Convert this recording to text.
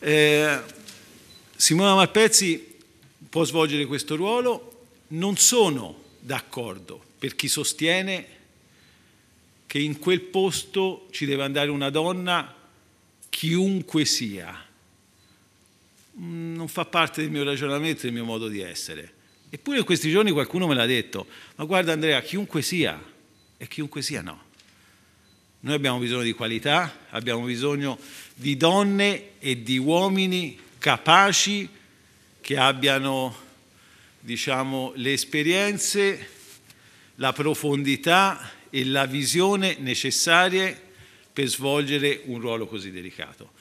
Eh, Simona Malpezzi può svolgere questo ruolo, non sono d'accordo per chi sostiene che in quel posto ci deve andare una donna chiunque sia. Mm, non fa parte del mio ragionamento, del mio modo di essere. Eppure in questi giorni qualcuno me l'ha detto, ma guarda Andrea, chiunque sia, e chiunque sia no. Noi abbiamo bisogno di qualità, abbiamo bisogno di donne e di uomini capaci che abbiano diciamo, le esperienze, la profondità e la visione necessarie per svolgere un ruolo così delicato.